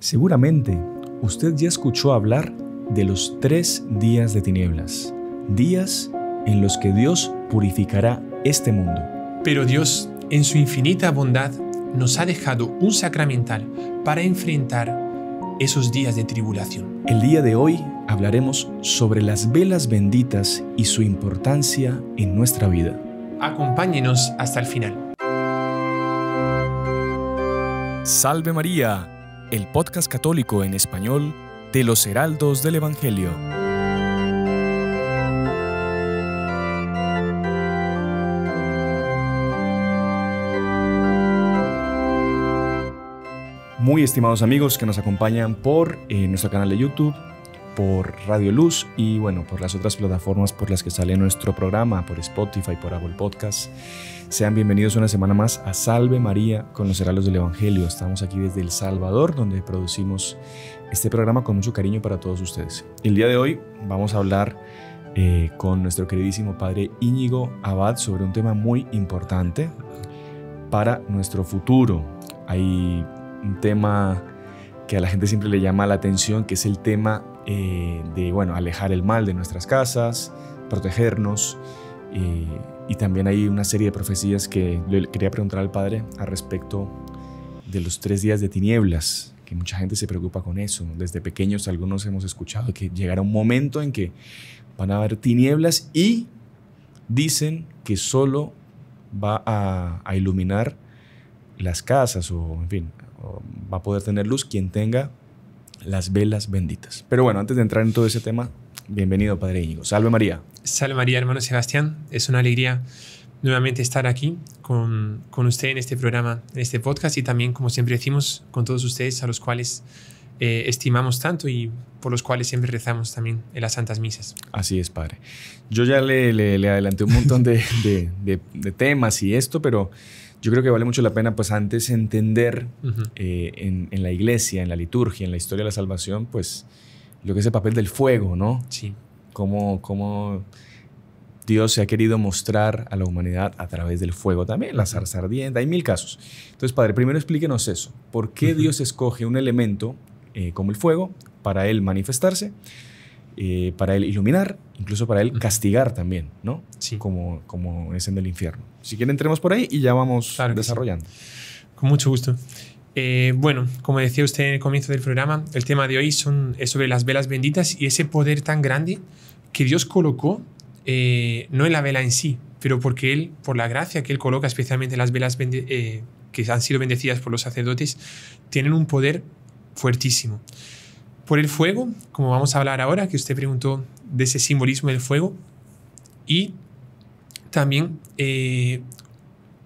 Seguramente usted ya escuchó hablar de los tres días de tinieblas, días en los que Dios purificará este mundo. Pero Dios, en su infinita bondad, nos ha dejado un sacramental para enfrentar esos días de tribulación. El día de hoy hablaremos sobre las velas benditas y su importancia en nuestra vida. Acompáñenos hasta el final. Salve María el podcast católico en español de los Heraldos del Evangelio. Muy estimados amigos que nos acompañan por eh, nuestro canal de YouTube por Radio Luz y bueno, por las otras plataformas por las que sale nuestro programa, por Spotify, por Apple Podcast. Sean bienvenidos una semana más a Salve María con los Heraldos del Evangelio. Estamos aquí desde El Salvador, donde producimos este programa con mucho cariño para todos ustedes. El día de hoy vamos a hablar eh, con nuestro queridísimo padre Íñigo Abad sobre un tema muy importante para nuestro futuro. Hay un tema que a la gente siempre le llama la atención, que es el tema eh, de bueno, alejar el mal de nuestras casas, protegernos. Eh, y también hay una serie de profecías que quería preguntar al Padre al respecto de los tres días de tinieblas, que mucha gente se preocupa con eso. Desde pequeños algunos hemos escuchado que llegará un momento en que van a haber tinieblas y dicen que solo va a, iluminar las casas o, en fin, va a poder tener luz quien tenga las velas benditas. Pero bueno, antes de entrar en todo ese tema, bienvenido, Padre Íñigo. Salve María. Salve María, hermano Sebastián. Es una alegría nuevamente estar aquí con, usted en este programa, en este podcast y también, como siempre decimos, con todos ustedes a los cuales eh, estimamos tanto y por los cuales siempre rezamos también en las Santas Misas. Así es, Padre. Yo ya le, le, adelanté un montón de, temas y esto, pero yo creo que vale mucho la pena, pues antes entender eh, en, la iglesia, en la liturgia, en la historia de la salvación, pues lo que es el papel del fuego, ¿no? Sí. Cómo, Dios se ha querido mostrar a la humanidad a través del fuego también, la zarza ardiente, hay mil casos. Entonces, padre, primero explíquenos eso. ¿Por qué Dios escoge un elemento eh, como el fuego para él manifestarse? Eh, para él iluminar, incluso para él castigar también, ¿no? Sí. Como, como es en el infierno. Si quieren, entremos por ahí y ya vamos desarrollando. Con mucho gusto. Eh, bueno, como decía usted en el comienzo del programa, el tema de hoy son, es sobre las velas benditas y ese poder tan grande que Dios colocó, eh, no en la vela en sí, pero porque Él, por la gracia que Él coloca, especialmente las velas que han sido bendecidas por los sacerdotes, tienen un poder fuertísimo por el fuego, como vamos a hablar ahora, que usted preguntó de ese simbolismo del fuego, y también eh,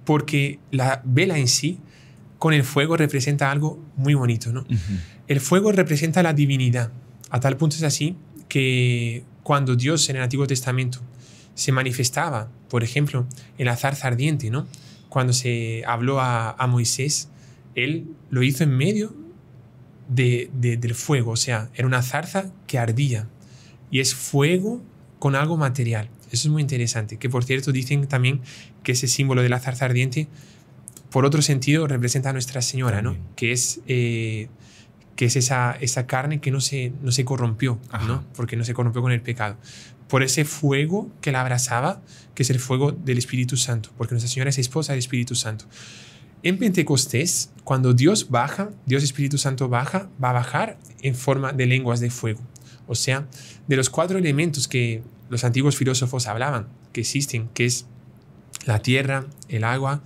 porque la vela en sí, con el fuego, representa algo muy bonito. ¿no? El fuego representa la divinidad, a tal punto es así que cuando Dios en el Antiguo Testamento se manifestaba, por ejemplo, en la zarza ardiente, ¿no? cuando se habló a, a Moisés, él lo hizo en medio del fuego, o sea, era una zarza que ardía. Y es fuego con algo material. Eso es muy interesante. Que por cierto dicen también que ese símbolo de la zarza ardiente, por otro sentido, representa a Nuestra Señora, Que es, eh, que es esa, esa carne que no se, no se corrompió, ¿no? Porque no se corrompió con el pecado. Por ese fuego que la abrazaba, que es el fuego del Espíritu Santo, porque Nuestra Señora es esposa del Espíritu Santo. En Pentecostés, cuando Dios baja, Dios Espíritu Santo baja, va a bajar en forma de lenguas de fuego. O sea, de los cuatro elementos que los antiguos filósofos hablaban, que existen, que es la tierra, el agua,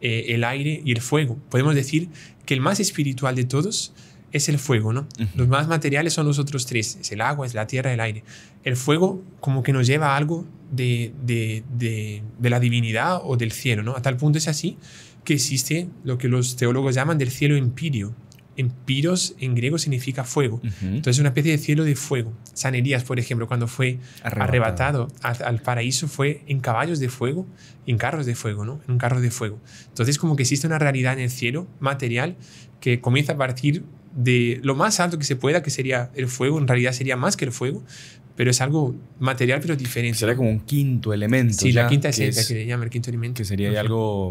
eh, el aire y el fuego. Podemos decir que el más espiritual de todos es el fuego, ¿no? Los más materiales son los otros tres, es el agua, es la tierra, el aire. El fuego como que nos lleva algo de, de, de, de la divinidad o del cielo, ¿no? A tal punto es así que existe lo que los teólogos llaman del cielo empirio. Empiros en griego significa fuego. entonces Entonces, una especie de cielo de fuego. San Elías, por ejemplo, cuando fue arrebatado, al, paraíso, fue en caballos de fuego, en carros de fuego, ¿no? En un carro de fuego. Entonces, como que existe una realidad en el cielo material que comienza a partir de lo más alto que se pueda, que sería el fuego, en realidad sería más que el fuego, pero es algo material pero diferente. sería como un quinto elemento. Sí, la quinta esencia que, es, el quinto elemento. Que sería algo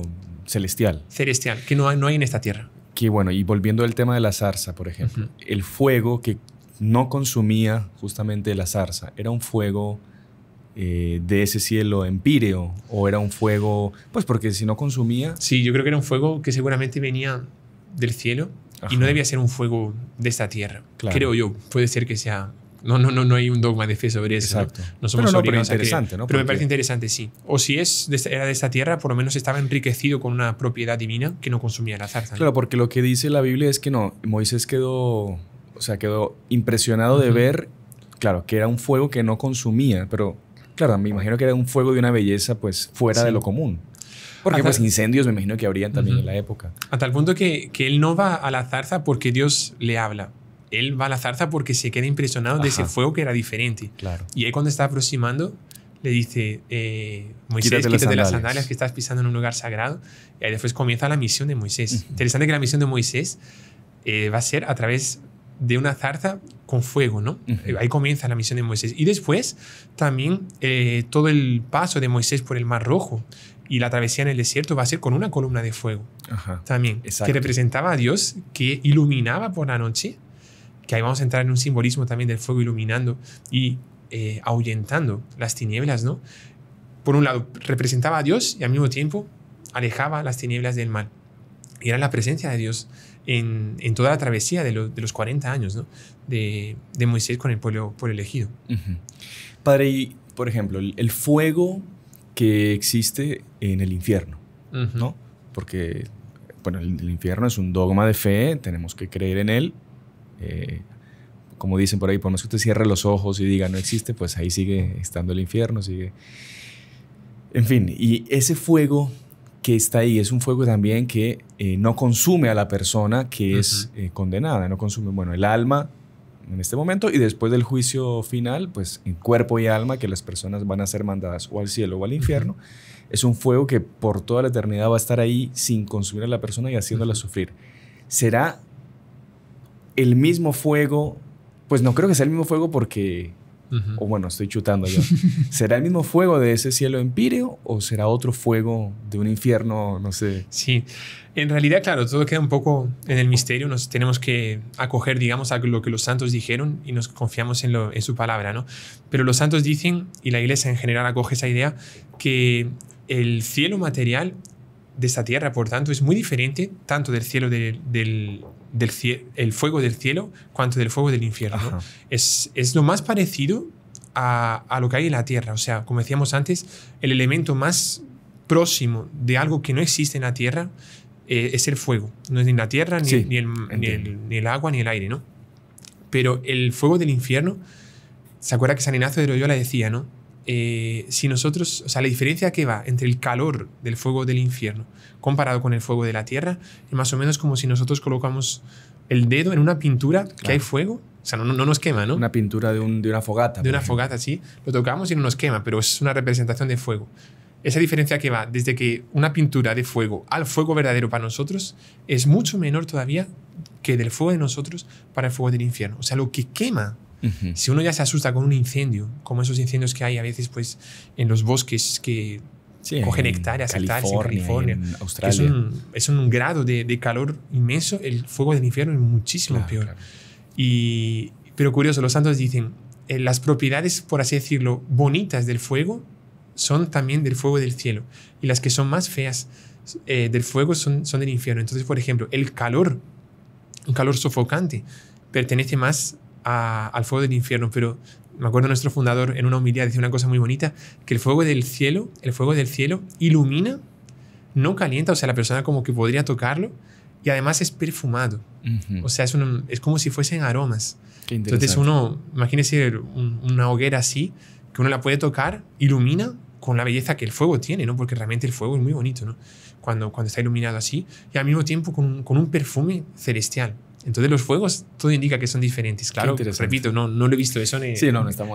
Celestial. Celestial, que no hay, no hay en esta tierra. Que bueno, y volviendo al tema de la zarza, por ejemplo, el fuego que no consumía justamente la zarza, era un fuego eh, de ese cielo empíreo o era un fuego, pues porque si no consumía... Sí, yo creo que era un fuego que seguramente venía del cielo y no debía ser un fuego de esta tierra, creo yo, puede ser que sea no, no, no, no hay un dogma de fe sobre eso. Exacto. No, pero interesante, Pero me parece interesante, sí. O si es de era de esta tierra, por lo menos estaba enriquecido con una propiedad divina que no consumía la zarza. Claro, porque lo que dice la Biblia es que no, Moisés quedó, o sea, quedó impresionado de ver, claro, que era un fuego que no consumía, pero claro, me imagino que era un fuego de una belleza pues fuera de lo común. Porque pues incendios me imagino que habrían también en la época. A tal punto que, que él no va a la zarza porque Dios le habla él va a la zarza porque se queda impresionado de ese fuego que era diferente. Y ahí cuando está aproximando le dice, eh, Moisés, quítate, las, sandalias. las, sandalias. que estás pisando en un lugar sagrado. Y ahí después comienza la misión de Moisés. Interesante que la misión de Moisés eh, va a ser a través de una zarza con fuego, ¿no? Ahí comienza la misión de Moisés. Y después también eh, todo el paso de Moisés por el Mar Rojo y la travesía en el desierto va a ser con una columna de fuego. Ajá. También, que representaba a Dios, que iluminaba por la noche que ahí vamos a entrar en un simbolismo también del fuego iluminando y eh, ahuyentando las tinieblas, ¿no? Por un lado, representaba a Dios y al mismo tiempo alejaba las tinieblas del mal. Y era la presencia de Dios en, toda la travesía de, los 40 años ¿no? de, de, Moisés con el pueblo, por elegido. Padre, y por ejemplo, el, fuego que existe en el infierno, ¿no? Porque, bueno, el infierno es un dogma de fe, tenemos que creer en él, eh, como dicen por ahí, por no que usted cierre los ojos y diga no existe, pues ahí sigue estando el infierno, sigue. En fin, y ese fuego que está ahí es un fuego también que eh, no consume a la persona que es eh, condenada, no consume, bueno, el alma en este momento y después del juicio final, pues en cuerpo y alma que las personas van a ser mandadas o al cielo o al infierno, es un fuego que por toda la eternidad va a estar ahí sin consumir a la persona y haciéndola sufrir. Será el mismo fuego, pues no creo que sea el mismo fuego porque, o bueno, estoy chutando yo, ¿será el mismo fuego de ese cielo empíreo o será otro fuego de un infierno, no sé? Sí, en realidad, claro, todo queda un poco en el misterio, nos tenemos que acoger, digamos, a lo que los santos dijeron y nos confiamos en, su palabra, ¿no? Pero los santos dicen, y la iglesia en general acoge esa idea, que el cielo material de esta tierra, por tanto, es muy diferente tanto del cielo del, del el fuego del cielo cuanto del fuego del infierno. Es, lo más parecido a, lo que hay en la tierra. O sea, como decíamos antes, el elemento más próximo de algo que no existe en la tierra eh, es el fuego. No es ni la tierra, ni, el, agua, ni el aire, ¿no? Pero el fuego del infierno, ¿se acuerda que San Ignacio de Loyola decía, ¿no? Eh, si nosotros, o sea, la diferencia que va entre el calor del fuego del infierno comparado con el fuego de la tierra, es más o menos como si nosotros colocamos el dedo en una pintura que hay fuego, o sea, no, no, nos quema, ¿no? Una pintura de, una fogata. De una fogata, sí. Lo tocamos y no nos quema, pero es una representación de fuego. Esa diferencia que va desde que una pintura de fuego al fuego verdadero para nosotros es mucho menor todavía que del fuego de nosotros para el fuego del infierno. O sea, lo que quema si uno ya se asusta con un incendio, como esos incendios que hay a veces pues, en los bosques que sí, cogen hectáreas, hectáreas en California, en Australia. Es un, un, grado de, calor inmenso, el fuego del infierno es muchísimo peor. Y, pero curioso, los santos dicen, eh, las propiedades, por así decirlo, bonitas del fuego son también del fuego del cielo y las que son más feas eh, del fuego son, son del infierno. Entonces, por ejemplo, el calor, un calor sofocante, pertenece más al fuego del infierno, pero me acuerdo nuestro fundador en una humildad dice una cosa muy bonita, que el fuego del cielo, el fuego del cielo ilumina, no calienta, o sea, la persona como que podría tocarlo, y además es perfumado. O sea, es, como si fuesen aromas. Entonces uno, imagínese una hoguera así, que uno la puede tocar, ilumina con la belleza que el fuego tiene, ¿no? Porque realmente el fuego es muy bonito, Cuando, cuando está iluminado así, y al mismo tiempo con, con un perfume celestial. Entonces los fuegos, todo indica que son diferentes. Claro, repito, no, no lo he visto eso en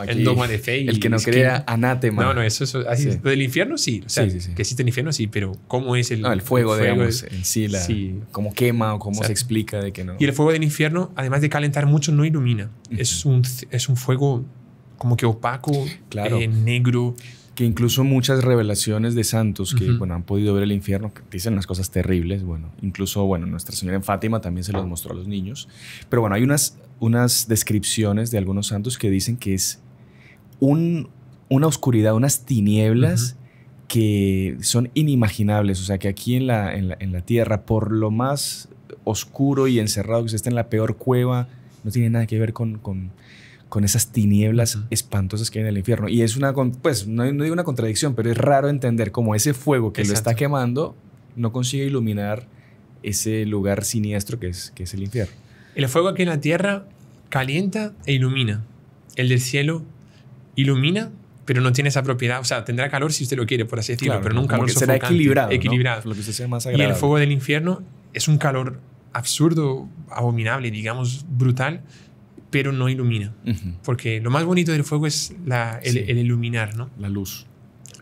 el dogma de fe. el que no crea anátema. No, no, eso, eso así, del infierno sí, o sea, sí, que existe el infierno sí, pero cómo es el, fuego, de fuego en sí, cómo quema o cómo se explica de que no. Y el fuego del infierno, además de calentar mucho, no ilumina. es, un, es un fuego como que opaco, claro. Eh, negro que incluso muchas revelaciones de santos que bueno, han podido ver el infierno, dicen unas cosas terribles, bueno, incluso bueno, Nuestra Señora en Fátima también se los mostró a los niños, pero bueno, hay unas, unas descripciones de algunos santos que dicen que es un, una oscuridad, unas tinieblas. que son inimaginables, o sea que aquí en la, en la, Tierra, por lo más oscuro y encerrado que se está en la peor cueva, no tiene nada que ver con, con esas tinieblas espantosas que hay en el infierno. Y es una, pues no, digo una contradicción, pero es raro entender cómo ese fuego que lo está quemando no consigue iluminar ese lugar siniestro que es, que es el infierno. El fuego aquí en la tierra calienta e ilumina. El del cielo ilumina, pero no tiene esa propiedad. O sea, tendrá calor si usted lo quiere, por así decirlo, pero nunca será equilibrado. Y el fuego del infierno es un calor absurdo, abominable, digamos, brutal, pero no ilumina. Porque lo más bonito del fuego es el, iluminar, ¿no? La luz.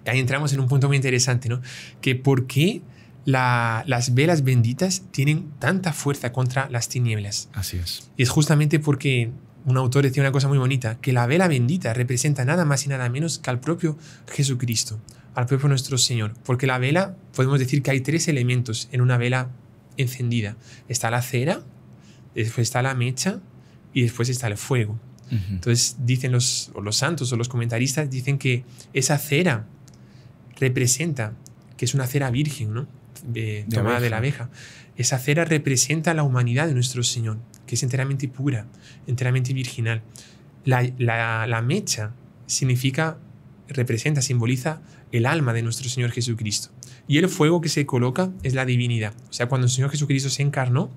Ahí entramos en un punto muy interesante, ¿no? Que por qué las velas benditas tienen tanta fuerza contra las tinieblas. Así es. Y es justamente porque un autor decía una cosa muy bonita, que la vela bendita representa nada más y nada menos que al propio Jesucristo, al propio nuestro Señor. Porque la vela, podemos decir que hay tres elementos en una vela encendida. Está la cera, después está la mecha y después está el fuego. Entonces dicen los, santos o los comentaristas dicen que esa cera representa, que es una cera virgen, ¿no? De, tomada de la abeja. Esa cera representa la humanidad de nuestro Señor, que es enteramente pura, enteramente virginal. La, la, la mecha significa, representa, simboliza el alma de nuestro Señor Jesucristo. Y el fuego que se coloca es la divinidad. O sea, cuando el Señor Jesucristo se encarnó,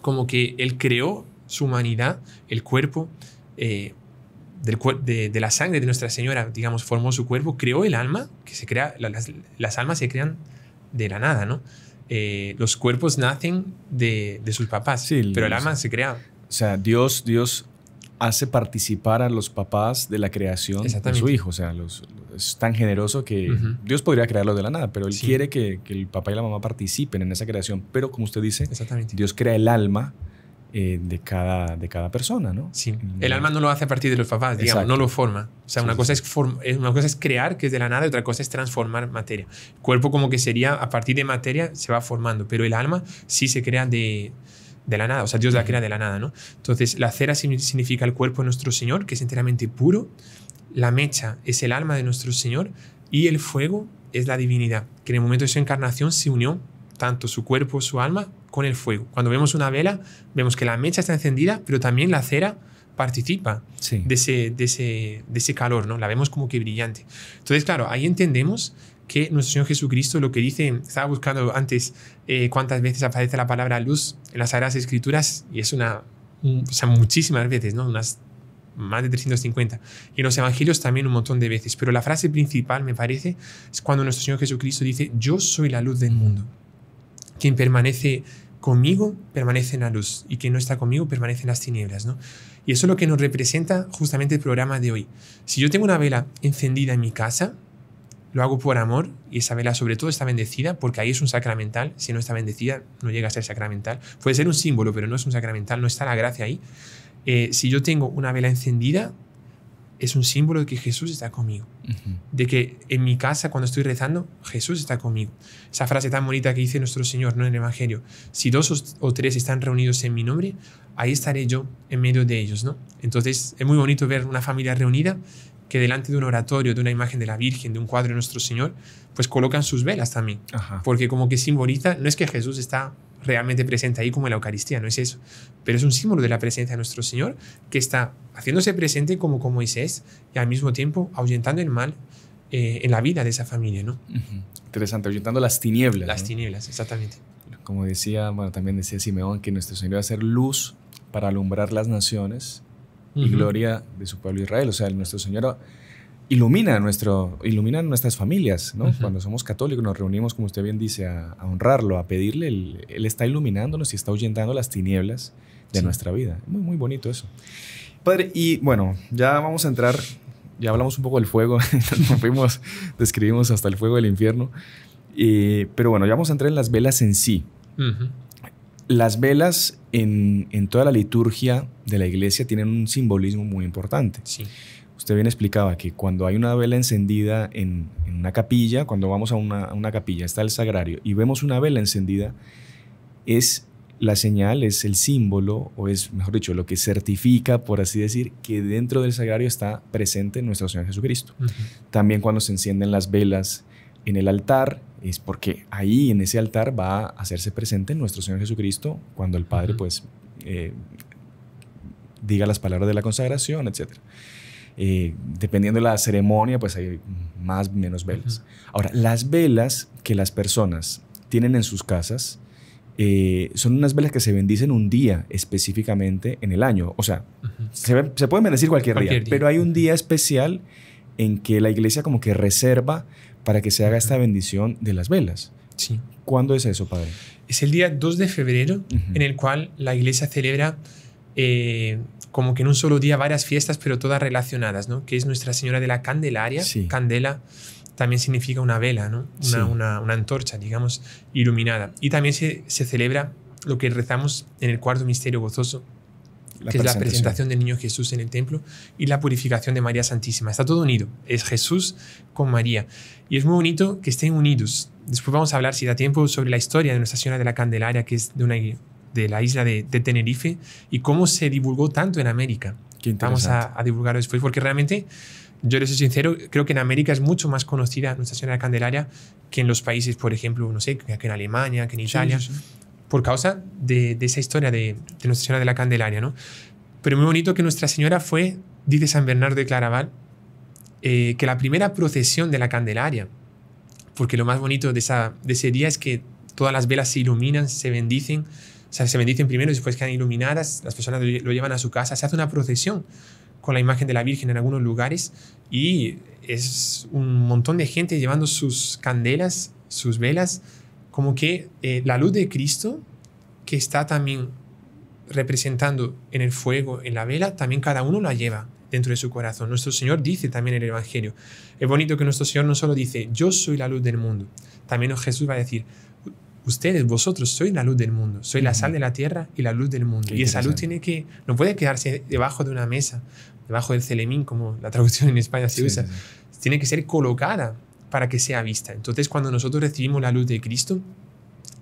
como que Él creó su humanidad, el cuerpo eh, de, la sangre de Nuestra Señora, digamos, formó su cuerpo, creó el alma, que se crea, las, almas se crean de la nada, ¿no? Eh, los cuerpos nacen de, sus papás, sí, pero el alma se crea. O sea, Dios, Dios hace participar a los papás de la creación de su hijo. O sea, los, es tan generoso que Dios podría crearlo de la nada, pero Él quiere que, el papá y la mamá participen en esa creación. Pero como usted dice, Dios crea el alma eh, de, cada, de cada persona, ¿no? Sí. Mm. El alma no lo hace a partir de los papás, digamos, no lo forma. O sea, una, cosa Es eh, una cosa es crear, que es de la nada, y otra cosa es transformar materia. El cuerpo como que sería, a partir de materia, se va formando, pero el alma sí se crea de, de la nada, o sea, Dios la crea de la nada, ¿no? Entonces, la cera significa el cuerpo de nuestro Señor, que es enteramente puro, la mecha es el alma de nuestro Señor, y el fuego es la divinidad, que en el momento de su encarnación se unió tanto su cuerpo, su alma, con el fuego. Cuando vemos una vela, vemos que la mecha está encendida, pero también la cera participa de, ese, de, ese, de ese calor, ¿no? La vemos como que brillante. Entonces, claro, ahí entendemos que nuestro Señor Jesucristo lo que dice, estaba buscando antes eh, cuántas veces aparece la palabra luz en las Sagradas Escrituras y es una, o sea, muchísimas veces, ¿no? Unas más de 350. Y en los Evangelios también un montón de veces. Pero la frase principal, me parece, es cuando nuestro Señor Jesucristo dice, yo soy la luz del mundo. Quien permanece conmigo permanece en la luz y quien no está conmigo permanece en las tinieblas, ¿no? Y eso es lo que nos representa justamente el programa de hoy. Si yo tengo una vela encendida en mi casa, lo hago por amor y esa vela sobre todo está bendecida porque ahí es un sacramental, si no está bendecida no llega a ser sacramental. Puede ser un símbolo, pero no es un sacramental, no está la gracia ahí. Eh, si yo tengo una vela encendida, es un símbolo de que Jesús está conmigo. De que en mi casa, cuando estoy rezando, Jesús está conmigo. Esa frase tan bonita que dice nuestro Señor ¿no? en el Evangelio. Si dos o tres están reunidos en mi nombre, ahí estaré yo en medio de ellos. ¿no? Entonces es muy bonito ver una familia reunida que delante de un oratorio, de una imagen de la Virgen, de un cuadro de nuestro Señor, pues colocan sus velas también. Porque como que simboliza, no es que Jesús está realmente presente ahí como en la Eucaristía, no es eso, pero es un símbolo de la presencia de nuestro Señor que está haciéndose presente como con Moisés y al mismo tiempo ahuyentando el mal eh, en la vida de esa familia, ¿no? Interesante, ahuyentando las tinieblas. Las tinieblas, exactamente. Como decía, bueno, también decía Simeón que nuestro Señor va a ser luz para alumbrar las naciones y gloria de su pueblo Israel, o sea, nuestro Señor ilumina, nuestro, nuestras familias, Cuando somos católicos nos reunimos, como usted bien dice, a, honrarlo, a pedirle, él, está iluminándonos y está ahuyentando las tinieblas de nuestra vida. Muy, muy bonito eso. Padre, y bueno, ya vamos a entrar, ya hablamos un poco del fuego, nos fuimos, describimos hasta el fuego del infierno, pero bueno, ya vamos a entrar en las velas en sí. Las velas en, en toda la liturgia de la iglesia tienen un simbolismo muy importante. Sí usted bien explicaba que cuando hay una vela encendida en, una capilla, cuando vamos a una, capilla, está el sagrario, y vemos una vela encendida, es la señal, es el símbolo, o es, mejor dicho, lo que certifica, por así decir, que dentro del sagrario está presente nuestro Señor Jesucristo. También cuando se encienden las velas en el altar, es porque ahí, en ese altar, va a hacerse presente nuestro Señor Jesucristo cuando el Padre, pues, eh, diga las palabras de la consagración, etcétera. Eh, dependiendo de la ceremonia, pues hay más, o menos velas. Ahora, las velas que las personas tienen en sus casas eh, son unas velas que se bendicen un día específicamente en el año. O sea, se, pueden bendecir cualquier, día, pero hay un día especial en que la iglesia como que reserva para que se haga esta bendición de las velas. Sí. ¿Cuándo es eso, padre? Es el día 2 de febrero, en el cual la iglesia celebra eh, como que en un solo día varias fiestas, pero todas relacionadas, ¿no? Que es Nuestra Señora de la Candelaria. Sí. Candela también significa una vela, ¿no? Una, antorcha, digamos, iluminada. Y también se, celebra lo que rezamos en el cuarto misterio gozoso, que es la presentación del niño Jesús en el templo y la purificación de María Santísima. Está todo unido. Es Jesús con María. Y es muy bonito que estén unidos. Después vamos a hablar, si da tiempo, sobre la historia de Nuestra Señora de la Candelaria, que es de una de la isla de, Tenerife y cómo se divulgó tanto en América. Vamos a, a divulgarlo después, porque realmente, yo les soy sincero, creo que en América es mucho más conocida Nuestra Señora de Candelaria que en los países, por ejemplo, no sé, que en Alemania, que en Italia, por causa de, esa historia de, Nuestra Señora de la Candelaria, ¿no? Pero muy bonito que Nuestra Señora fue, dice San Bernardo de Claraval, eh, que la primera procesión de la Candelaria, porque lo más bonito de, esa, de ese día es que todas las velas se iluminan, se bendicen, o sea, se bendicen primero y después quedan iluminadas, las personas lo llevan a su casa, se hace una procesión con la imagen de la Virgen en algunos lugares y es un montón de gente llevando sus candelas, sus velas, como que eh, la luz de Cristo, que está también representando en el fuego, en la vela, también cada uno la lleva dentro de su corazón. Nuestro Señor dice también en el Evangelio. Es bonito que nuestro Señor no solo dice, yo soy la luz del mundo, también Jesús va a decir, ustedes, vosotros, sois la luz del mundo, soy la sal de la tierra y la luz del mundo. Y esa luz tiene que, no puede quedarse debajo de una mesa, debajo del celemín, como la traducción en España se usa. Tiene que ser colocada para que sea vista. Entonces, cuando nosotros recibimos la luz de Cristo,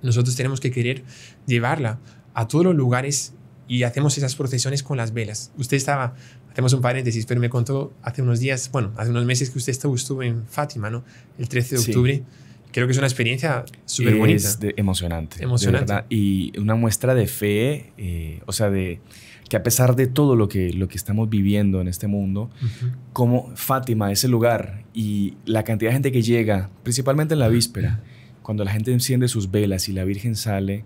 nosotros tenemos que querer llevarla a todos los lugares y hacemos esas procesiones con las velas. Usted estaba, hacemos un paréntesis, pero me contó hace unos días, bueno, hace unos meses que usted estuvo, en Fátima, ¿no? El 13 de octubre creo que es una experiencia súper bonita. emocionante. Emocionante. y una muestra de fe, eh, o sea, de que a pesar de todo lo que, lo que estamos viviendo en este mundo, como Fátima, ese lugar y la cantidad de gente que llega, principalmente en la víspera, cuando la gente enciende sus velas y la Virgen sale,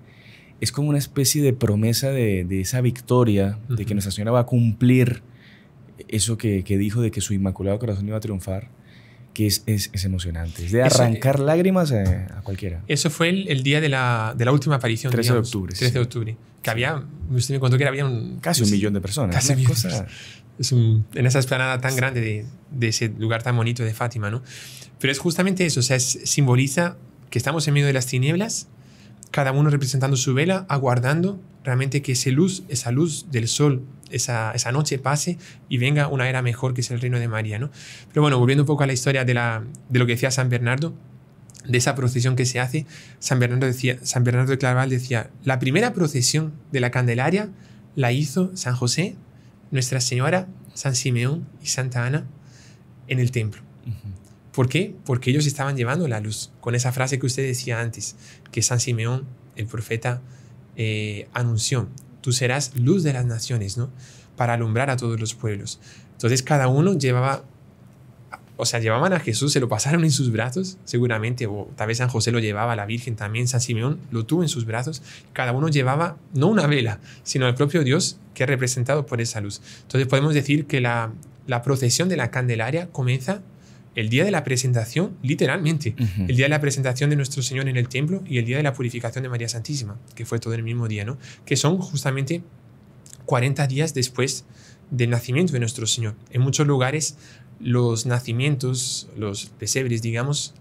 es como una especie de promesa de, esa victoria, de que Nuestra Señora va a cumplir eso que dijo de que su Inmaculado Corazón iba a triunfar que es, es, emocionante. Es de arrancar eh, lágrimas a, cualquiera. Eso fue el, día de la, de la, última aparición. 13 de octubre. 13 de octubre. Que había, usted me contó que había un, casi un millón de personas. Casi un millón Es en esa esplanada tan grande de, de, ese lugar tan bonito de Fátima, ¿no? Pero es justamente eso, o sea, simboliza que estamos en medio de las tinieblas, cada uno representando su vela, aguardando realmente que esa luz, esa luz del sol esa, noche pase y venga una era mejor que es el reino de María, ¿no? Pero bueno, volviendo un poco a la historia de, la, de lo que decía San Bernardo, de esa procesión que se hace, San Bernardo, decía, San Bernardo de Claraval decía, la primera procesión de la Candelaria la hizo San José, Nuestra Señora, San Simeón y Santa Ana en el templo. ¿Por qué? Porque ellos estaban llevando la luz, con esa frase que usted decía antes, que San Simeón, el profeta, eh, anunció tú serás luz de las naciones, ¿no? Para alumbrar a todos los pueblos. Entonces cada uno llevaba, o sea, llevaban a Jesús, se lo pasaron en sus brazos, seguramente, o tal vez San José lo llevaba, la Virgen también, San Simeón lo tuvo en sus brazos. Cada uno llevaba no una vela, sino al propio Dios que es representado por esa luz. Entonces podemos decir que la, la procesión de la Candelaria comienza el día de la presentación, literalmente, el día de la presentación de nuestro Señor en el templo y el día de la purificación de María Santísima, que fue todo el mismo día, ¿no? Que son justamente 40 días después del nacimiento de nuestro Señor. En muchos lugares los nacimientos, los pesebres, digamos,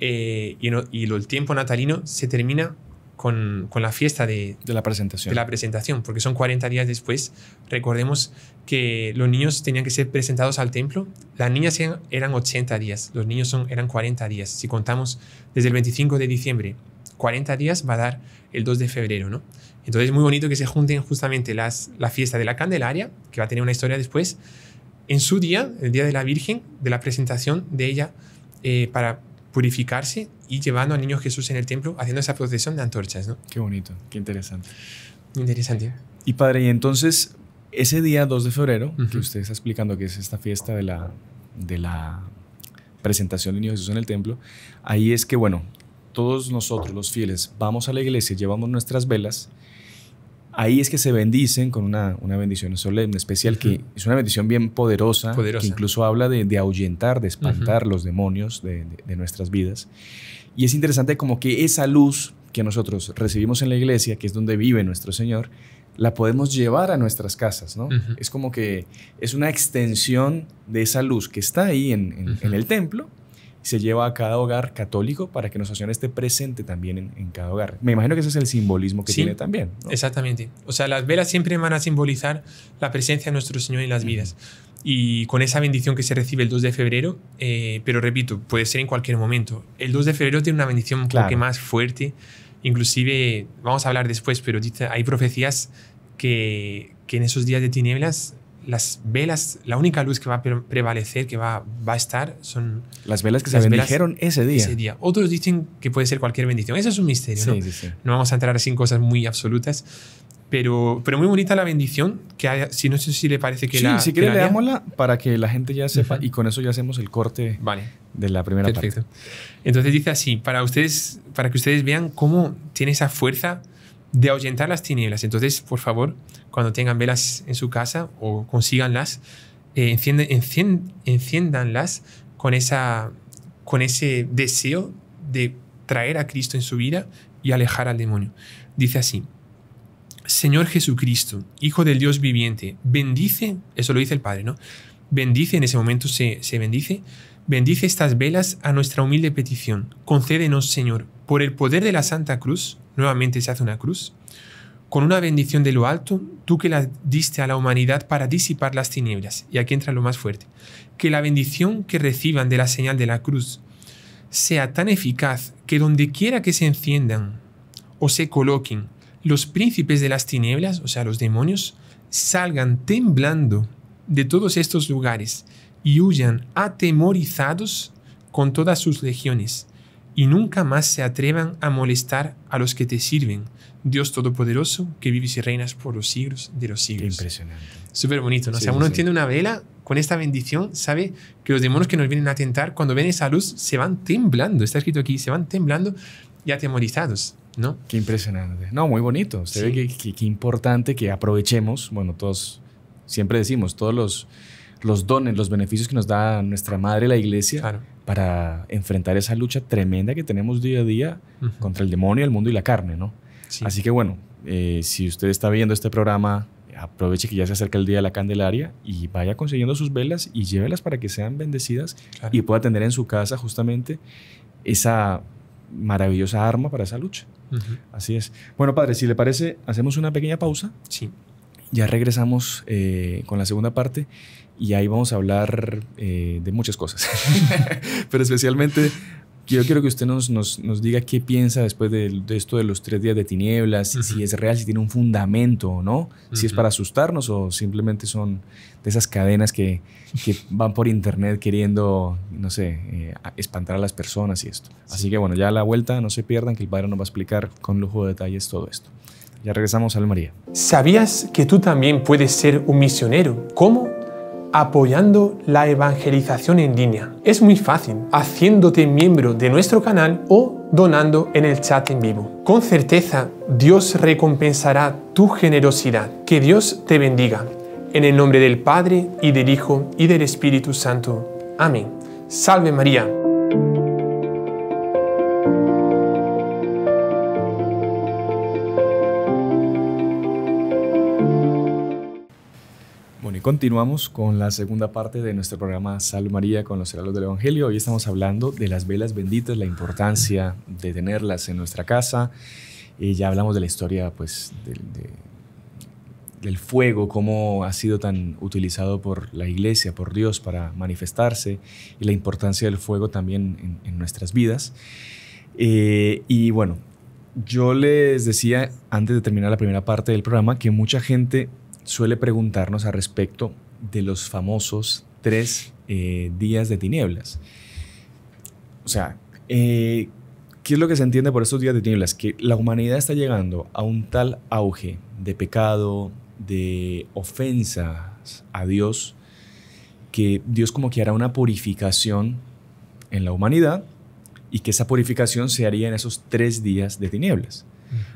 eh, y, y, el tiempo natalino se termina con, la fiesta de, la presentación. de la presentación, porque son 40 días después. Recordemos que los niños tenían que ser presentados al templo, las niñas eran, 80 días, los niños son, eran 40 días. Si contamos desde el 25 de diciembre 40 días va a dar el 2 de febrero, ¿no? Entonces es muy bonito que se junten justamente las, la fiesta de la Candelaria, que va a tener una historia después, en su día, el día de la Virgen, de la presentación de ella eh, para purificarse y llevando a niño Jesús en el templo, haciendo esa procesión de antorchas. ¿no? Qué bonito, qué interesante. Interesante. Y padre, y entonces ese día 2 de febrero, que usted está explicando que es esta fiesta de la, de la presentación de niño Jesús en el templo, ahí es que, bueno, todos nosotros los fieles vamos a la iglesia, llevamos nuestras velas Ahí es que se bendicen con una, bendición solemne, especial, que es una bendición bien poderosa, que incluso habla de, ahuyentar, de espantar los demonios de, nuestras vidas. Y es interesante como que esa luz que nosotros recibimos en la iglesia, que es donde vive nuestro Señor, la podemos llevar a nuestras casas, ¿no? Es como que es una extensión de esa luz que está ahí en el templo, se lleva a cada hogar católico para que Nuestra Señora esté presente también en, cada hogar. Me imagino que ese es el simbolismo que tiene también. Exactamente. O sea, las velas siempre van a simbolizar la presencia de nuestro Señor en las vidas. Y con esa bendición que se recibe el 2 de febrero, eh, pero repito, puede ser en cualquier momento. El 2 de febrero tiene una bendición un más fuerte. Inclusive, vamos a hablar después, pero hay profecías que, que en esos días de tinieblas las velas, la única luz que va a prevalecer, que va, va a estar, son... Las velas que se bendijeron ese día. Ese día. Otros dicen que puede ser cualquier bendición. Eso es un misterio, ¿no? vamos a entrar así en cosas muy absolutas. Pero, pero muy bonita la bendición, que si no sé si le parece que la... si quiere le para que la gente ya sepa y con eso ya hacemos el corte de la primera parte. Entonces dice así, para, ustedes, para que ustedes vean cómo tiene esa fuerza de ahuyentar las tinieblas. Entonces, por favor, cuando tengan velas en su casa o consíganlas, eh, enciéndanlas con, esa, con ese deseo de traer a Cristo en su vida y alejar al demonio. Dice así, Señor Jesucristo, Hijo del Dios viviente, bendice, eso lo dice el Padre, ¿no? Bendice, en ese momento se, se bendice, Bendice estas velas a nuestra humilde petición. Concédenos, Señor, por el poder de la Santa Cruz, nuevamente se hace una cruz, con una bendición de lo alto, tú que la diste a la humanidad para disipar las tinieblas, y aquí entra lo más fuerte, que la bendición que reciban de la señal de la cruz sea tan eficaz que dondequiera que se enciendan o se coloquen los príncipes de las tinieblas, o sea, los demonios, salgan temblando de todos estos lugares y huyan atemorizados con todas sus legiones, y nunca más se atrevan a molestar a los que te sirven. Dios Todopoderoso, que vives y reinas por los siglos de los siglos. Qué impresionante. Súper bonito, ¿no? o sea, uno entiende una vela con esta bendición, sabe que los demonios que nos vienen a atentar, cuando ven esa luz, se van temblando. Está escrito aquí, se van temblando y atemorizados. ¿No? Qué impresionante. No, muy bonito. Se ve que, que, importante que aprovechemos, bueno, todos, siempre decimos, todos los, los dones, los beneficios que nos da nuestra madre la iglesia para enfrentar esa lucha tremenda que tenemos día a día contra el demonio, el mundo y la carne, ¿no? Así que bueno, eh, si usted está viendo este programa, aproveche que ya se acerca el día de la Candelaria y vaya consiguiendo sus velas y llévelas para que sean bendecidas y pueda tener en su casa justamente esa maravillosa arma para esa lucha. Así es. Bueno, padre, si le parece, hacemos una pequeña pausa. Sí. Ya regresamos eh, con la segunda parte y ahí vamos a hablar eh, de muchas cosas, pero especialmente yo quiero que usted nos, diga qué piensa después de, esto de los tres días de tinieblas, si es real, si tiene un fundamento o no, si es para asustarnos o simplemente son de esas cadenas que, van por internet queriendo, no sé, eh, espantar a las personas y esto. Así que bueno, ya a la vuelta no se pierdan que el padre nos va a explicar con lujo de detalles todo esto. Ya regresamos a María. ¿Sabías que tú también puedes ser un misionero? ¿Cómo? apoyando la evangelización en línea. Es muy fácil, haciéndote miembro de nuestro canal o donando en el chat en vivo. Con certeza, Dios recompensará tu generosidad. Que Dios te bendiga. En el nombre del Padre, y del Hijo, y del Espíritu Santo. Amén. Salve María. continuamos con la segunda parte de nuestro programa Sal María con los regalos del Evangelio. Hoy estamos hablando de las velas benditas, la importancia de tenerlas en nuestra casa. Eh, ya hablamos de la historia pues, del, fuego, cómo ha sido tan utilizado por la iglesia, por Dios para manifestarse y la importancia del fuego también en, nuestras vidas. Eh, y bueno, yo les decía antes de terminar la primera parte del programa que mucha gente suele preguntarnos al respecto de los famosos tres eh, días de tinieblas. O sea, eh, ¿qué es lo que se entiende por estos días de tinieblas? Que la humanidad está llegando a un tal auge de pecado, de ofensas a Dios, que Dios como que hará una purificación en la humanidad y que esa purificación se haría en esos tres días de tinieblas.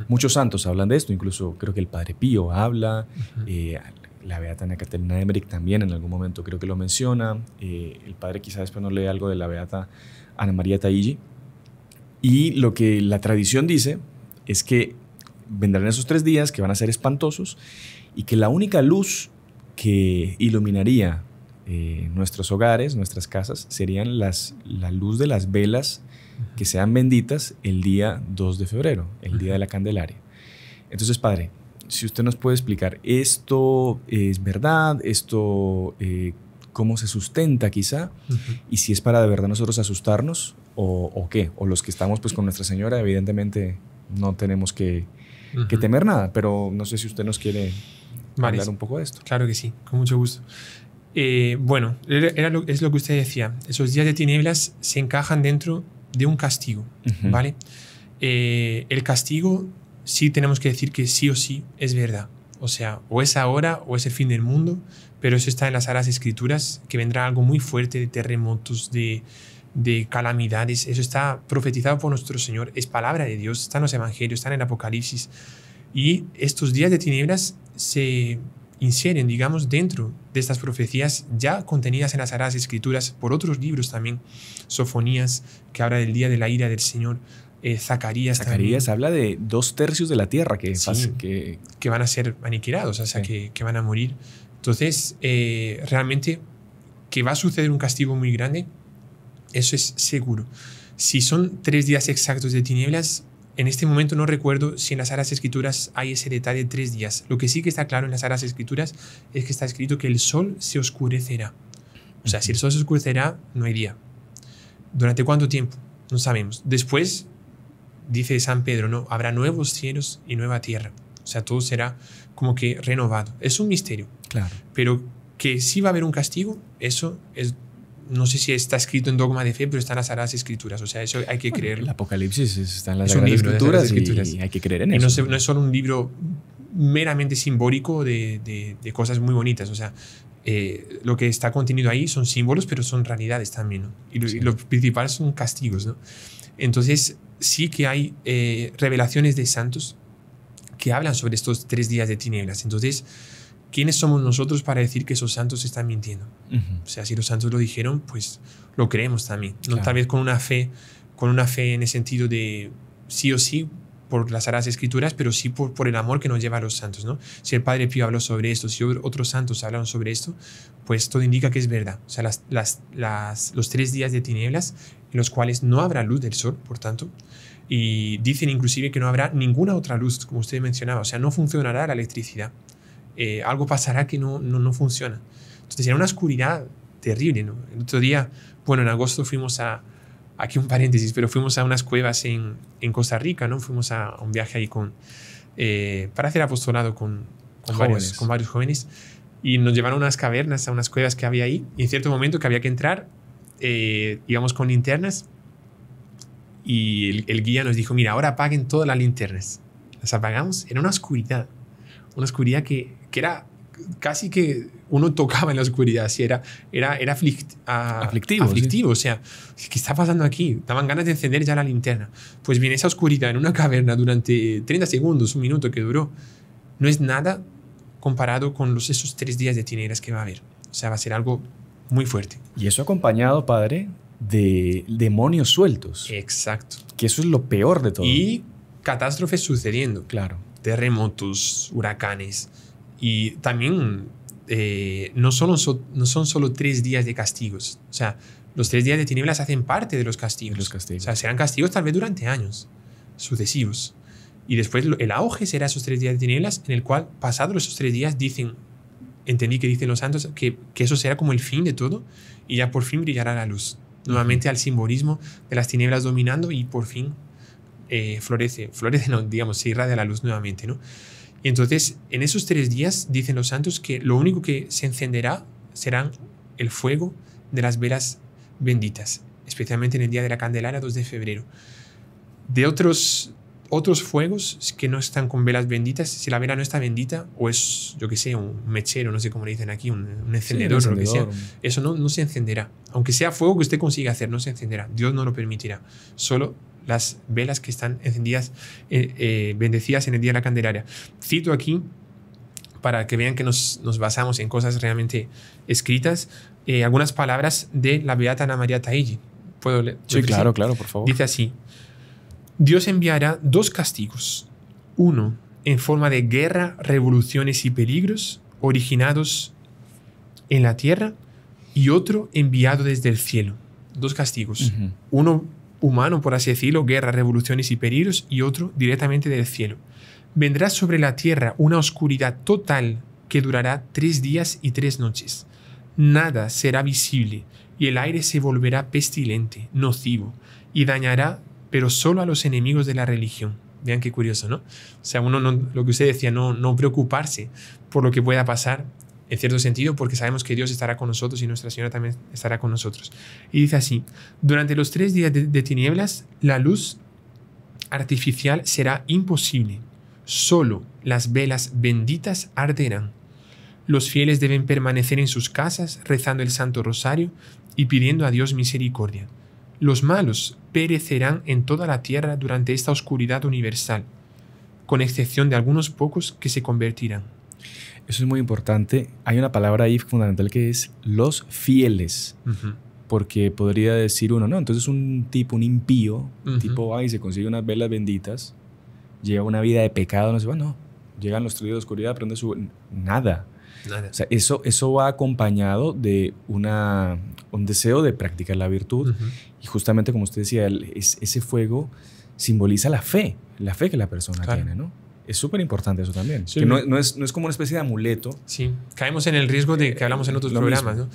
Muchos santos hablan de esto, incluso creo que el Padre Pío habla, eh, la Beata Ana Catalina Emmerich también en algún momento creo que lo menciona, eh, el Padre quizás después nos lee algo de la Beata Ana María Taigi. Y lo que la tradición dice es que vendrán esos tres días que van a ser espantosos y que la única luz que iluminaría eh, nuestros hogares, nuestras casas, serían las, la luz de las velas que sean benditas el día 2 de febrero, el día de la Candelaria. Entonces, Padre, si usted nos puede explicar, esto es verdad, esto, eh, cómo se sustenta quizá, y si es para de verdad nosotros asustarnos o, qué, o los que estamos pues con Nuestra Señora, evidentemente no tenemos que, temer nada, pero no sé si usted nos quiere hablar un poco de esto. Claro que sí, con mucho gusto. Eh, bueno, es lo que usted decía, esos días de tinieblas se encajan dentro de un castigo, ¿vale? Eh, el castigo sí tenemos que decir que sí o sí es verdad. O sea, o es ahora o es el fin del mundo, pero eso está en las aras Escrituras, que vendrá algo muy fuerte de terremotos, de, de calamidades. Eso está profetizado por nuestro Señor, es palabra de Dios, está en los Evangelios, está en el Apocalipsis. Y estos días de tinieblas se insieren, digamos, dentro de estas profecías ya contenidas en las Sagradas Escrituras por otros libros también, Sofonías, que habla del día de la ira del Señor, eh, Zacarías, Zacarías habla de dos tercios de la tierra que, van a ser aniquilados, o sea, que, van a morir. Entonces, eh, realmente que va a suceder un castigo muy grande, eso es seguro. Si son tres días exactos de tinieblas, en este momento no recuerdo si en las Aras Escrituras hay ese detalle de tres días. Lo que sí que está claro en las Aras Escrituras es que está escrito que el sol se oscurecerá. O sea, si el sol se oscurecerá, no hay día. ¿Durante cuánto tiempo? No sabemos. Después, dice San Pedro, no, habrá nuevos cielos y nueva tierra. O sea, todo será como que renovado. Es un misterio. Claro. Pero que sí va a haber un castigo, eso es no sé si está escrito en dogma de fe, pero está en las sagradas escrituras. O sea, eso hay que creer. El Apocalipsis está en las sagradas, escrituras, hay que creer en eso. No, es solo un libro meramente simbólico de, cosas muy bonitas. O sea, eh, lo que está contenido ahí son símbolos, pero son realidades también. Y, lo, principal son castigos. Entonces, sí que hay eh, revelaciones de santos que hablan sobre estos tres días de tinieblas. Entonces, ¿quiénes somos nosotros para decir que esos santos están mintiendo? O sea, si los santos lo dijeron, pues lo creemos también. tal vez con una fe, con una fe en el sentido de sí o sí por las Sagradas Escrituras, pero sí por, el amor que nos lleva a los santos, ¿no? Si el Padre Pío habló sobre esto, si otros santos hablaron sobre esto, pues todo indica que es verdad. O sea, los tres días de tinieblas en los cuales no habrá luz del sol, por tanto, y dicen inclusive que no habrá ninguna otra luz, como usted mencionaba, o sea, no funcionará la electricidad. Eh, algo pasará que no, no, no, funciona. Entonces era una oscuridad terrible. El otro día, bueno, en agosto fuimos a, aquí un paréntesis, pero fuimos a unas cuevas en, en Costa Rica, ¿no? Fuimos a, un viaje ahí con, eh, para hacer apostolado con, con, varios, con, varios, jóvenes y nos llevaron a unas cavernas, a unas cuevas que había ahí y en cierto momento que había que entrar, eh, íbamos con linternas y el, el, guía nos dijo, mira, ahora apaguen todas las linternas. Las apagamos, era una oscuridad, una oscuridad que que era casi que uno tocaba en la oscuridad, si era, era, era aflictivo. O sea, ¿qué está pasando aquí? Daban ganas de encender ya la linterna. Pues bien, esa oscuridad en una caverna durante 30 segundos, un minuto que duró, no es nada comparado con los, esos tres días de tinieblas que va a haber. O sea, va a ser algo muy fuerte. Y eso acompañado, padre, de demonios sueltos. Exacto. Que eso es lo peor de todo. Y catástrofes sucediendo. Claro. Terremotos, huracanes y también eh, no, no son solo tres días de castigos. O sea, los tres días de tinieblas hacen parte de los castigos. Los castigos. O sea, serán castigos tal vez durante años sucesivos. Y después el auge será esos tres días de tinieblas, en el cual, pasados esos tres días, dicen, entendí que dicen los santos, que, eso será como el fin de todo, y ya por fin brillará la luz. Nuevamente al simbolismo de las tinieblas dominando y por fin eh, florece, florece, digamos, se irradia la luz nuevamente, ¿no? Y entonces, en esos tres días, dicen los santos que lo único que se encenderá serán el fuego de las velas benditas, especialmente en el día de la Candelaria, 2 de febrero. De otros, otros fuegos que no están con velas benditas, si la vela no está bendita, o es, yo que sé, un mechero, no sé cómo le dicen aquí, un, encendedor, lo que sea, eso no, no se encenderá. Aunque sea fuego que usted consiga hacer, no se encenderá. Dios no lo permitirá. Solo las velas que están encendidas, eh, eh, bendecidas en el día de la Candelaria. Cito aquí para que vean que nos, basamos en cosas realmente escritas, eh, algunas palabras de la Beata Ana María Taigi. ¿Puedo leer? Sí, claro, claro, por favor. Dice así, Dios enviará dos castigos. Uno, en forma de guerra, revoluciones y peligros originados en la tierra y otro enviado desde el cielo. Dos castigos. Uno humano, por así decirlo, guerras, revoluciones y peligros, y otro directamente del cielo. Vendrá sobre la tierra una oscuridad total que durará tres días y tres noches. Nada será visible, y el aire se volverá pestilente, nocivo, y dañará, pero solo a los enemigos de la religión. Vean qué curioso, ¿no? O sea, uno, no, lo que usted decía, no, no preocuparse por lo que pueda pasar, en cierto sentido, porque sabemos que Dios estará con nosotros y Nuestra Señora también estará con nosotros. Y dice así, durante los tres días de, tinieblas, la luz artificial será imposible, solo las velas benditas arderán. Los fieles deben permanecer en sus casas rezando el Santo Rosario y pidiendo a Dios misericordia. Los malos perecerán en toda la tierra durante esta oscuridad universal, con excepción de algunos pocos que se convertirán. Eso es muy importante. Hay una palabra ahí fundamental que es los fieles. Porque podría decir uno, no, entonces un tipo, un impío, tipo va y se consigue unas velas benditas, lleva una vida de pecado, no se va, no. Llegan los tríos de oscuridad, prende su. Nada. O sea, eso, eso va acompañado de una, un deseo de practicar la virtud. Y justamente, como usted decía, ese fuego simboliza la fe, la fe que la persona tiene, ¿no? Es súper importante eso también. no, es, como una especie de amuleto. Sí, caemos en el riesgo de que hablamos en otros programas,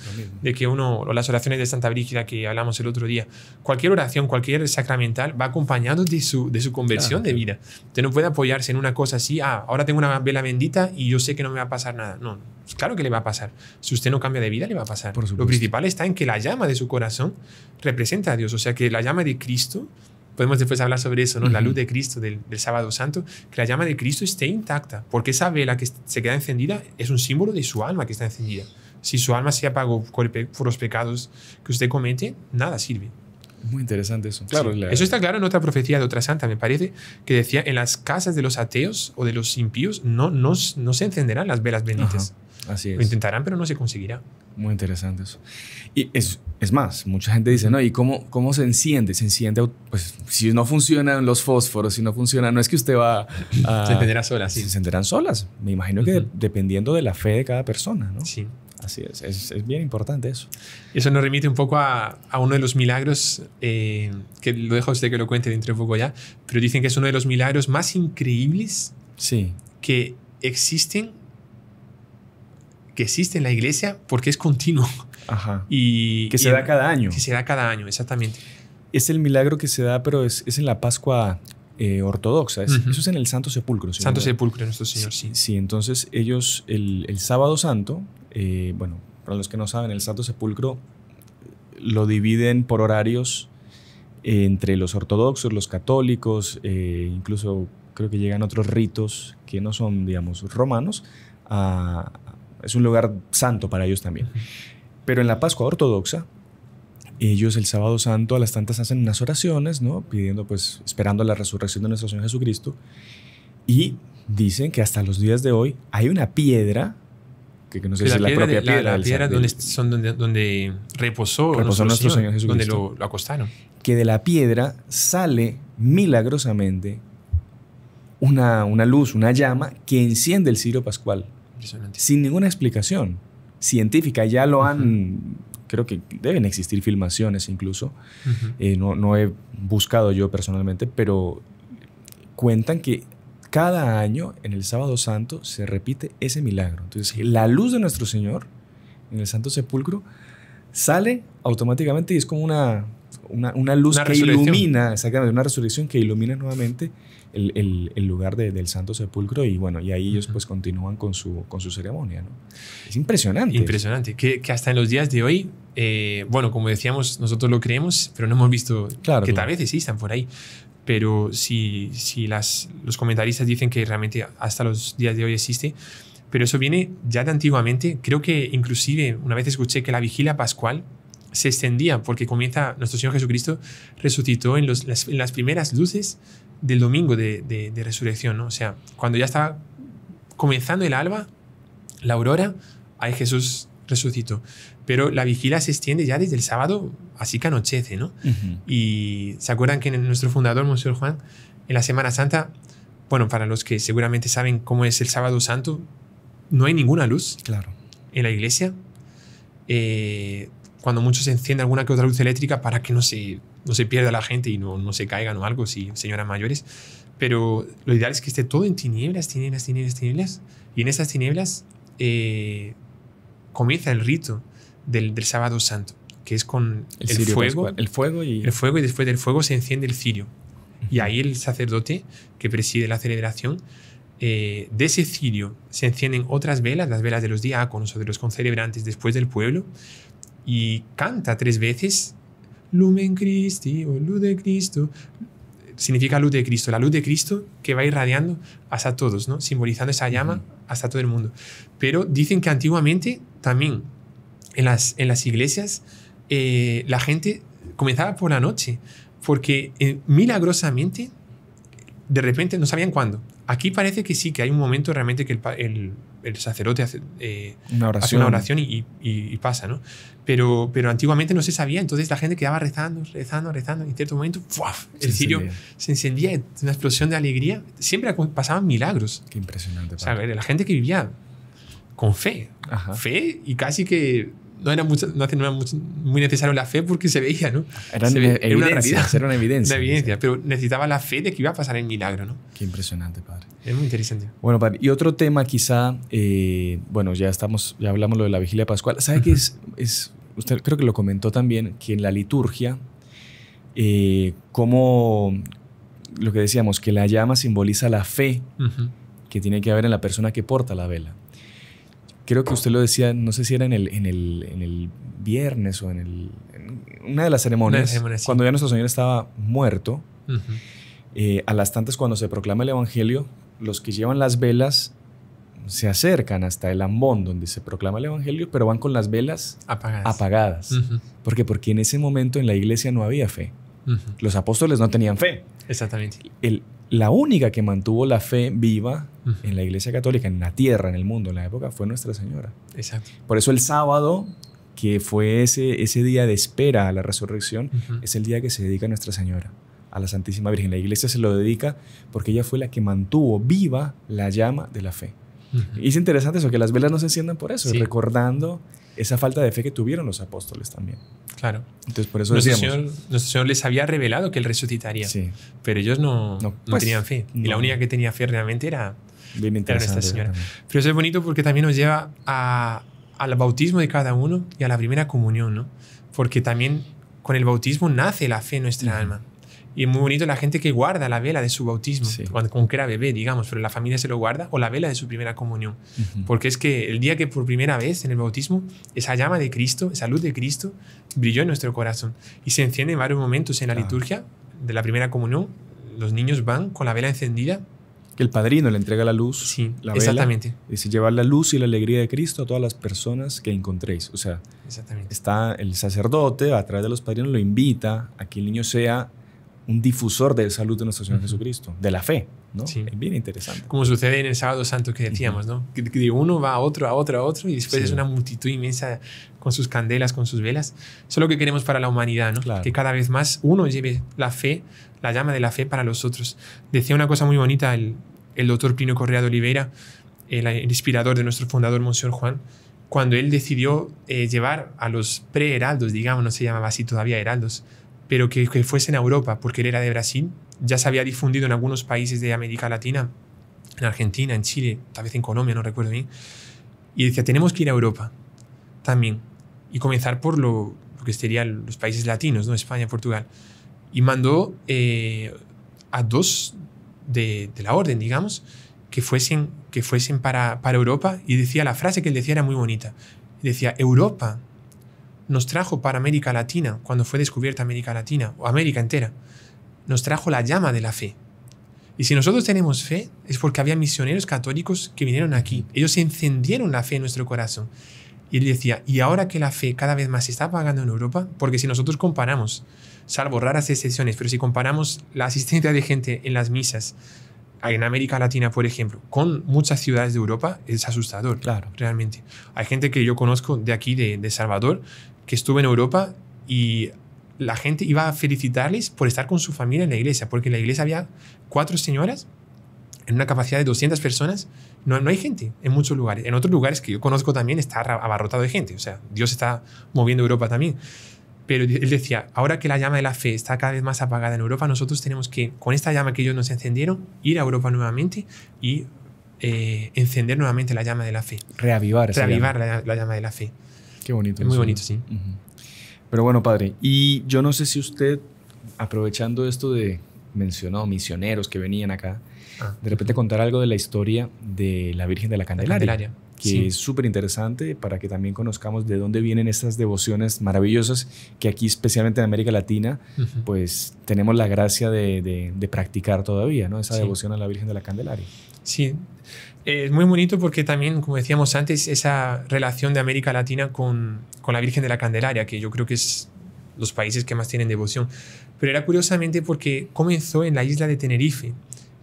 de que uno, o las oraciones de Santa Brígida que hablamos el otro día, cualquier oración, cualquier sacramental va acompañado de su, conversión de vida. Usted no puede apoyarse en una cosa así, ah, ahora tengo una vela bendita y yo sé que no me va a pasar nada. No, pues claro que le va a pasar. Si usted no cambia de vida, le va a pasar. Por lo principal está en que la llama de su corazón representa a Dios, o sea que la llama de Cristo podemos después hablar sobre eso, ¿no? La luz de Cristo del, sábado santo, que la llama de Cristo esté intacta, porque esa vela que se queda encendida es un símbolo de su alma que está encendida. Si su alma se apagó por, los pecados que usted comete, nada sirve. Muy interesante eso. Claro, Eso está claro en otra profecía de otra santa, me parece, que decía, en las casas de los ateos o de los impíos no, no, se encenderán las velas benditas. Lo intentarán, pero no se conseguirá. Muy interesante eso. Y es, más, mucha gente dice, ¿no? ¿Y cómo, cómo se enciende? Se enciende, pues si no funcionan los fósforos, si no funciona, no es que usted va a... se encenderá solas, Se encenderán solas. Me imagino que dependiendo de la fe de cada persona, ¿no? Sí. Así es, es, bien importante eso. Eso nos remite un poco a, uno de los milagros, eh, que lo dejo a usted que lo cuente dentro de un poco ya, pero dicen que es uno de los milagros más increíbles sí. que existen que existe en la iglesia porque es continuo. Ajá. Y, que se da cada año. Que se da cada año, exactamente. Es el milagro que se da, pero es, en la Pascua eh, ortodoxa. Eso es en el Santo Sepulcro. Santo Sepulcro, nuestro Señor, sí. Sí, entonces ellos, el, sábado santo, eh, bueno, para los que no saben, el Santo Sepulcro eh, lo dividen por horarios entre los ortodoxos, los católicos, incluso creo que llegan otros ritos que no son, digamos, romanos, a, es un lugar santo para ellos también. Pero en la Pascua ortodoxa, ellos el sábado santo a las tantas hacen unas oraciones, ¿no? Pidiendo, pues, esperando la resurrección de nuestro Señor Jesucristo. Y dicen que hasta los días de hoy hay una piedra, que, no sé si es la propia piedra. La, piedra donde, son reposó, nuestro, Señor, Jesucristo. Donde lo, acostaron. Que de la piedra sale milagrosamente una, una, luz, una llama que enciende el cirio pascual sin ninguna explicación científica. Ya lo han, creo que deben existir filmaciones incluso. Eh, no, he buscado yo personalmente, pero cuentan que cada año en el sábado santo se repite ese milagro. Entonces, la luz de nuestro Señor en el Santo Sepulcro sale automáticamente y es como una una, una luz que ilumina, exactamente, una resurrección que ilumina nuevamente el, lugar del Santo Sepulcro y bueno, y ahí ellos pues continúan con su, con su ceremonia, Es impresionante. Impresionante, que, hasta en los días de hoy, eh, bueno, como decíamos, nosotros lo creemos, pero no hemos visto claro, que tal vez existan por ahí. Pero si, si las, los comentaristas dicen que realmente hasta los días de hoy existe, pero eso viene ya de antiguamente. Creo que inclusive una vez escuché que la vigilia pascual se extendía, porque comienza, nuestro Señor Jesucristo resucitó en, las, primeras luces del domingo de, resurrección, ¿no? O sea, cuando ya está comenzando el alba, la aurora, ahí Jesús resucitó. Pero la vigila se extiende ya desde el sábado, así que anochece, ¿no? Y se acuerdan que nuestro fundador, Monseñor Juan, en la Semana Santa, bueno, para los que seguramente saben cómo es el sábado santo, no hay ninguna luz claro. en la iglesia. Eh, cuando mucho se enciende alguna que otra luz eléctrica para que no se, se pierda la gente y no, se caigan o algo, si señoras mayores. Pero lo ideal es que esté todo en tinieblas, tinieblas, tinieblas, tinieblas. Y en esas tinieblas eh, comienza el rito del, sábado santo, que es con el, fuego. El fuego y... El fuego y después del fuego se enciende el cirio. Y ahí el sacerdote que preside la celebración eh, de ese cirio se encienden otras velas, las velas de los diáconos o de los concelebrantes después del pueblo, y canta tres veces Lumen Christi o Luz de Cristo. Significa luz de Cristo, la luz de Cristo que va irradiando hasta todos, ¿no? simbolizando esa llama hasta todo el mundo. Pero dicen que antiguamente también en las, en las iglesias eh, la gente comenzaba por la noche, porque eh, milagrosamente de repente no sabían cuándo. Aquí parece que sí, que hay un momento realmente que el, el sacerdote hace, eh, una oración, y, pasa, ¿no? Pero, pero antiguamente no se sabía, entonces la gente quedaba rezando, rezando, rezando, y en cierto momento, ¡fuaf! el cirio se encendía, una explosión de alegría, siempre pasaban milagros. Qué impresionante. O sea, la gente que vivía con fe, fe y casi que no era, no muy necesario la fe porque se veía, ¿no? Era, era una evidencia. Era una evidencia. pero necesitaba la fe de que iba a pasar el milagro, ¿no? Qué impresionante, padre. Es muy interesante. Bueno, padre, y otro tema quizá, eh, bueno, ya estamos, ya hablamos lo de la vigilia pascual. ¿Sabe que es, es, usted creo que lo comentó también, que en la liturgia, eh, como lo que decíamos, que la llama simboliza la fe que tiene que haber en la persona que porta la vela creo que usted lo decía, no sé si era en el, en el, viernes o en, el, una de las ceremonias, cuando ya nuestro Señor estaba muerto, eh, a las tantas cuando se proclama el Evangelio, los que llevan las velas se acercan hasta el ambón donde se proclama el Evangelio, pero van con las velas apagadas. ¿Por qué? Porque en ese momento en la iglesia no había fe. Los apóstoles no tenían fe. Exactamente. El, la única que mantuvo la fe viva en la Iglesia Católica, en la tierra, en el mundo, en la época, fue Nuestra Señora. Exacto. Por eso el sábado, que fue ese, ese día de espera a la resurrección, es el día que se dedica a Nuestra Señora, a la Santísima Virgen. La Iglesia se lo dedica porque ella fue la que mantuvo viva la llama de la fe. Y es interesante eso, que las velas no se enciendan por eso, recordando esa falta de fe que tuvieron los apóstoles también. Claro. Entonces, por eso nuestro decíamos. Señor, nuestro Señor les había revelado que Él resucitaría. Sí. Pero ellos no, no, pues, tenían fe. Y la única que tenía fe realmente era, Bien esta señora. Pero eso es bonito porque también nos lleva al bautismo de cada uno y a la primera comunión, ¿no? Porque también con el bautismo nace la fe en nuestra alma. Y muy bonito la gente que guarda la vela de su bautismo, cuando, era bebé, digamos, pero la familia se lo guarda, o la vela de su primera comunión. Porque es que el día que por primera vez en el bautismo, esa llama de Cristo, esa luz de Cristo, brilló en nuestro corazón y se enciende en varios momentos en la liturgia de la primera comunión. Los niños van con la vela encendida que el padrino le entrega la luz. Sí, la vela, exactamente. se llevar la luz y la alegría de Cristo a todas las personas que encontréis. O sea, está el sacerdote a través de los padrinos lo invita a que el niño sea un difusor de salud de nuestro Señor Jesucristo, de la fe, ¿no? Sí. Es bien interesante. Como sucede en el sábado santo que decíamos, ¿no? Que uno va a otro, a otro, a otro, y después es una multitud inmensa con sus candelas, con sus velas. Eso es lo que queremos para la humanidad, ¿no? Que cada vez más uno lleve la fe, la llama de la fe para los otros. Decía una cosa muy bonita el, doctor Pino Correa de Oliveira, el, inspirador de nuestro fundador, Monseñor Juan, cuando él decidió eh, llevar a los pre-heraldos, digamos, no se llamaba así todavía heraldos, pero que, fuesen a Europa, porque él era de Brasil, ya se había difundido en algunos países de América Latina, en Argentina, en Chile, tal vez en Colombia, no recuerdo bien, y decía, tenemos que ir a Europa también, y comenzar por lo, que serían los países latinos, ¿no? España, Portugal, y mandó eh, a dos de, la orden, digamos, que fuesen, que fuesen para, para Europa, y decía, la frase que él decía era muy bonita, decía, Europa nos trajo para América Latina, cuando fue descubierta América Latina, o América entera, nos trajo la llama de la fe. Y si nosotros tenemos fe, es porque había misioneros católicos que vinieron aquí. Ellos encendieron la fe en nuestro corazón. Y él decía, y ahora que la fe cada vez más se está apagando en Europa, porque si nosotros comparamos, salvo raras excepciones, pero si comparamos la asistencia de gente en las misas en América Latina, por ejemplo, con muchas ciudades de Europa, es asustador. Claro. Realmente. Hay gente que yo conozco de aquí, de, de Salvador, que estuve en Europa y la gente iba a felicitarles por estar con su familia en la iglesia, porque en la iglesia había cuatro señoras en una capacidad de 200 personas. No, no hay gente en muchos lugares. En otros lugares que yo conozco también está abarrotado de gente. O sea, Dios está moviendo Europa también. Pero él decía, ahora que la llama de la fe está cada vez más apagada en Europa, nosotros tenemos que, con esta llama que ellos nos encendieron, ir a Europa nuevamente y eh, encender nuevamente la llama de la fe. Reavivar. Reavivar la llama de la fe. Qué bonito. muy bonito, sí. Pero bueno, padre, y yo no sé si usted, aprovechando esto de mencionado, misioneros que venían acá, ah. de repente contar algo de la historia de la Virgen de la Candelaria. Que es súper interesante para que también conozcamos de dónde vienen estas devociones maravillosas que aquí, especialmente en América Latina, pues tenemos la gracia de, practicar todavía, ¿no? Esa devoción a la Virgen de la Candelaria. Sí, eh, es muy bonito porque también, como decíamos antes, esa relación de América Latina con, la Virgen de la Candelaria, que yo creo que es los países que más tienen devoción. Pero era curiosamente porque comenzó en la isla de Tenerife,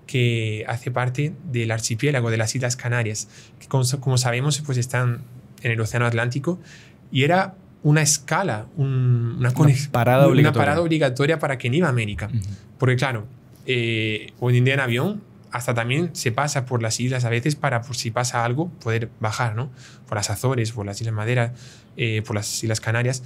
que hace parte del archipiélago de las Islas Canarias, que como, sabemos pues están en el Océano Atlántico, y era una escala, una, parada obligatoria para quien iba a América. Porque claro, eh, hoy en día en avión hasta también se pasa por las islas a veces para, por si pasa algo, poder bajar, ¿no? Por las Azores, por las Islas Madera, eh, por las Islas Canarias.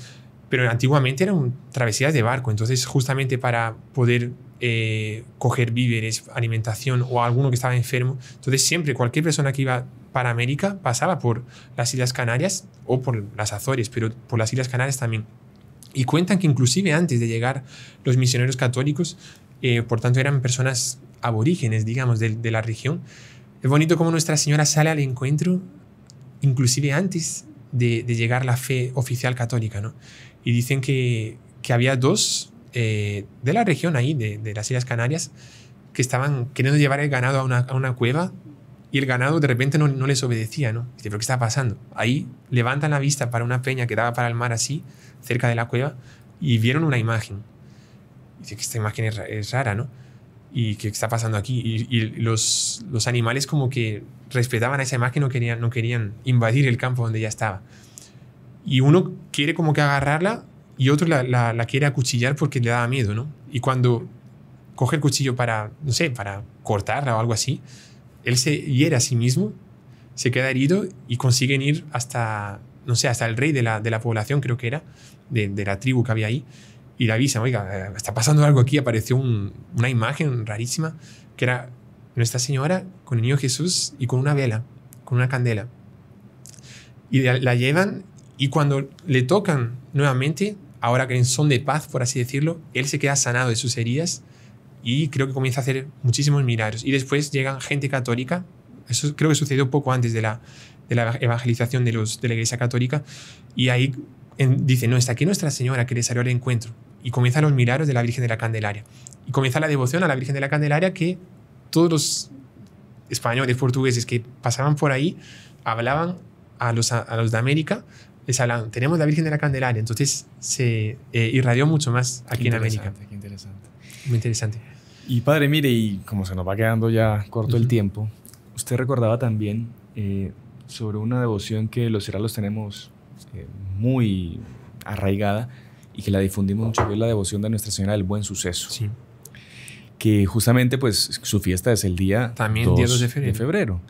Pero antiguamente eran travesías de barco, entonces justamente para poder eh, coger víveres, alimentación o alguno que estaba enfermo. Entonces siempre cualquier persona que iba para América pasaba por las Islas Canarias o por las Azores, pero por las Islas Canarias también. Y cuentan que inclusive antes de llegar los misioneros católicos, eh, por tanto eran personas aborígenes, digamos, de, la región. Es bonito como Nuestra Señora sale al encuentro, inclusive antes de, llegar la fe oficial católica, ¿no? Y dicen que, había dos eh, de la región ahí, de, las Islas Canarias, que estaban queriendo llevar el ganado a una, cueva y el ganado de repente no, les obedecía, ¿no? Dice, ¿pero qué está pasando? Ahí levantan la vista para una peña que daba para el mar así, cerca de la cueva, y vieron una imagen. Dice que esta imagen es rara, ¿no? ¿Y qué está pasando aquí? Y, los, animales como que respetaban a esa imagen, no querían, no querían invadir el campo donde ya estaba. Y uno quiere como que agarrarla y otro la, quiere acuchillar porque le daba miedo, ¿no? Y cuando coge el cuchillo para, no sé, para cortarla o algo así, él se hiere a sí mismo, se queda herido y consiguen ir hasta, no sé, hasta el rey de la, de la población, creo que era, de, de la tribu que había ahí, y le avisan, oiga, eh, está pasando algo aquí, apareció una imagen rarísima que era Nuestra Señora con el niño Jesús y con una vela, con una candela. Y la, llevan y cuando le tocan nuevamente, ahora que son de paz, por así decirlo, él se queda sanado de sus heridas y creo que comienza a hacer muchísimos milagros. Y después llegan gente católica, eso creo que sucedió poco antes de la, de la evangelización de, los, de la Iglesia Católica, y ahí dice, no, está aquí Nuestra Señora que le salió al encuentro y comienzan los milagros de la Virgen de la Candelaria. Y comienza la devoción a la Virgen de la Candelaria que todos los españoles, portugueses que pasaban por ahí hablaban a los, a los de América, les hablaban, tenemos la Virgen de la Candelaria. Entonces se eh, irradió mucho más aquí en América. Qué interesante. Muy interesante. Y padre, mire, y como se nos va quedando ya corto el tiempo, usted recordaba también eh, sobre una devoción que los heraldos tenemos eh, muy arraigada, y que la difundimos mucho, que es la devoción de Nuestra Señora del Buen Suceso. Que justamente, pues, su fiesta es el día, También 2 de, febrero.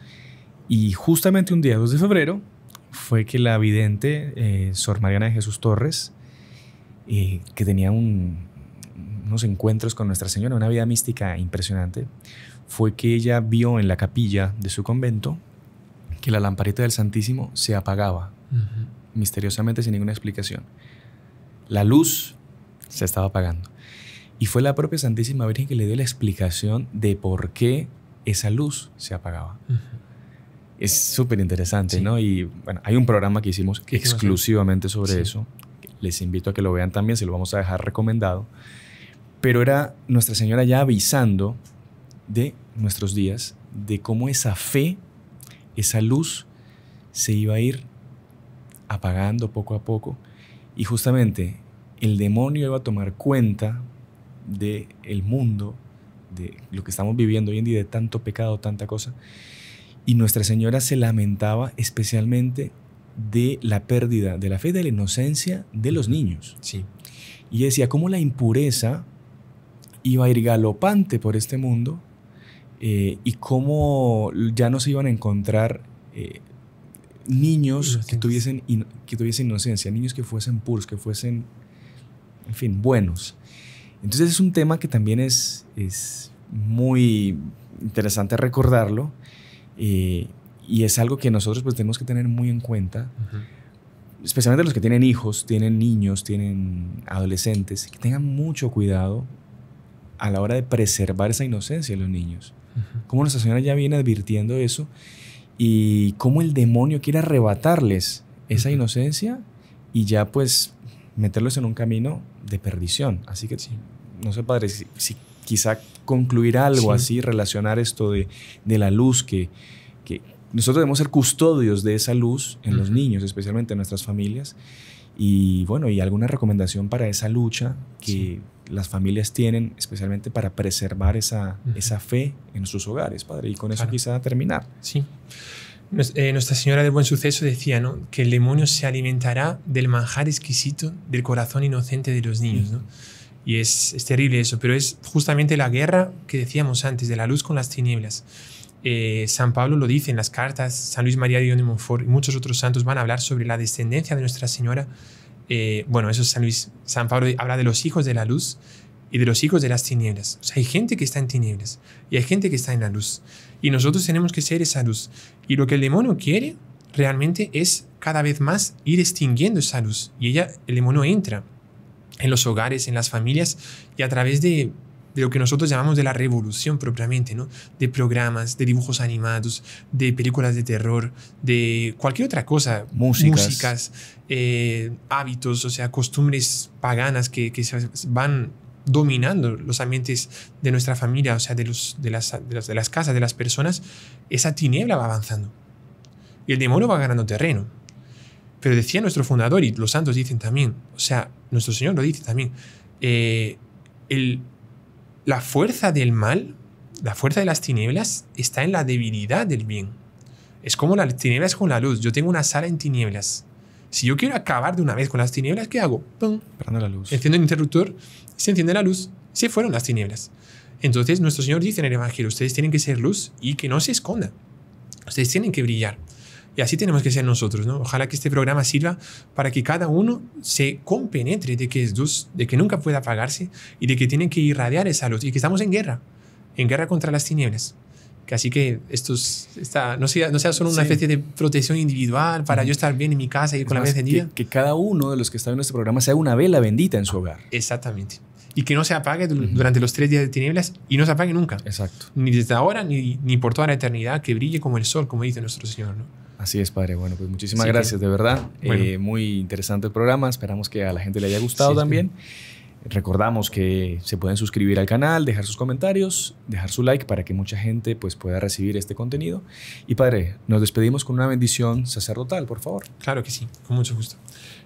Y justamente un día 2 de febrero fue que la vidente, eh, Sor Mariana de Jesús Torres, eh, que tenía unos encuentros con Nuestra Señora, una vida mística impresionante, fue que ella vio en la capilla de su convento que la lamparita del Santísimo se apagaba, misteriosamente sin ninguna explicación la luz se estaba apagando. Y fue la propia Santísima Virgen que le dio la explicación de por qué esa luz se apagaba. Es súper interesante, ¿no? Y bueno, hay un programa que hicimos exclusivamente sobre eso. Les invito a que lo vean también, se lo vamos a dejar recomendado. Pero era Nuestra Señora ya avisando de nuestros días, de cómo esa fe, esa luz, se iba a ir apagando poco a poco y justamente el demonio iba a tomar cuenta del el mundo, de lo que estamos viviendo hoy en día, de tanto pecado, tanta cosa. Y Nuestra Señora se lamentaba especialmente de la pérdida de la fe de la inocencia de los niños. Sí. Y decía cómo la impureza iba a ir galopante por este mundo eh, y cómo ya no se iban a encontrar eh, niños que tuviesen, que tuviesen inocencia, niños que fuesen puros, que fuesen, en fin, buenos. Entonces es un tema que también es, es muy interesante recordarlo eh, y es algo que nosotros pues tenemos que tener muy en cuenta, especialmente los que tienen hijos, tienen niños, tienen adolescentes, que tengan mucho cuidado a la hora de preservar esa inocencia de los niños. Como nuestra señora ya viene advirtiendo eso y cómo el demonio quiere arrebatarles esa inocencia y ya pues meterlos en un camino de perdición. Así que sí, no sé, padre, si, quizá concluir algo así, relacionar esto de, la luz que, nosotros debemos ser custodios de esa luz en los niños, especialmente en nuestras familias, y bueno, y alguna recomendación para esa lucha que las familias tienen, especialmente para preservar esa, fe en sus hogares, padre. Y con eso quizá terminar. Sí. Eh, Nuestra Señora del Buen Suceso decía que el demonio se alimentará del manjar exquisito del corazón inocente de los niños. Y es, es terrible eso, pero es justamente la guerra que decíamos antes, de la luz con las tinieblas. Eh, San Pablo lo dice en las cartas, San Luis María de Monfort y muchos otros santos van a hablar sobre la descendencia de Nuestra Señora. Eh, bueno, eso es San Luis. San Pablo habla de los hijos de la luz y de los hijos de las tinieblas. hay gente que está en tinieblas y hay gente que está en la luz. Y nosotros tenemos que ser esa luz. Y lo que el demonio quiere realmente es cada vez más ir extinguiendo esa luz. Y ella, el demonio entra en los hogares, en las familias y a través de de lo que nosotros llamamos de la revolución propiamente, ¿no? De programas, de dibujos animados, de películas de terror, de cualquier otra cosa. Músicas. Eh, hábitos, o sea, costumbres paganas que, se van dominando los ambientes de nuestra familia, o sea, de, los, las, casas, de las personas, esa tiniebla va avanzando. Y el demonio va ganando terreno. Pero decía nuestro fundador, y los santos dicen también, o sea, nuestro Señor lo dice también, eh, el, la fuerza del mal, la fuerza de las tinieblas, está en la debilidad del bien. Es como las tinieblas con la luz. Yo tengo una sala en tinieblas. Si yo quiero acabar de una vez con las tinieblas, ¿qué hago? la luz. Enciendo el interruptor, se enciende la luz, se fueron las tinieblas. Entonces nuestro Señor dice en el Evangelio, ustedes tienen que ser luz y que no se escondan. Ustedes tienen que brillar. Y así tenemos que ser nosotros, ¿no? Ojalá que este programa sirva para que cada uno se compenetre de que es de que nunca puede apagarse y de que tiene que irradiar esa luz y que estamos en guerra, en guerra contra las tinieblas. Que Así que esto no, sea, no sea solo una especie de protección individual para yo estar bien en mi casa y con la vela encendida. Que, cada uno de los que están en este programa sea una vela bendita en su hogar. Exactamente. Y que no se apague durante los tres días de tinieblas y no se apague nunca. Exacto. Ni desde ahora ni, ni por toda la eternidad, que brille como el sol, como dice nuestro Señor. ¿no? Así es, padre. Bueno, pues muchísimas gracias, de verdad. Eh, muy interesante el programa. Esperamos que a la gente le haya gustado también. Recordamos que se pueden suscribir al canal, dejar sus comentarios, dejar su like para que mucha gente pues, pueda recibir este contenido. Y padre, nos despedimos con una bendición sacerdotal, por favor. Claro que sí, con mucho gusto.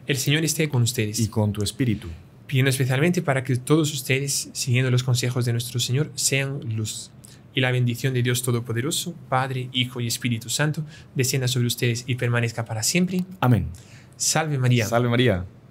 El Señor esté con ustedes. Y con tu espíritu pidiendo especialmente para que todos ustedes, siguiendo los consejos de nuestro Señor, sean luz y la bendición de Dios Todopoderoso, Padre, Hijo y Espíritu Santo, descienda sobre ustedes y permanezca para siempre. Amén. Salve María. Salve María.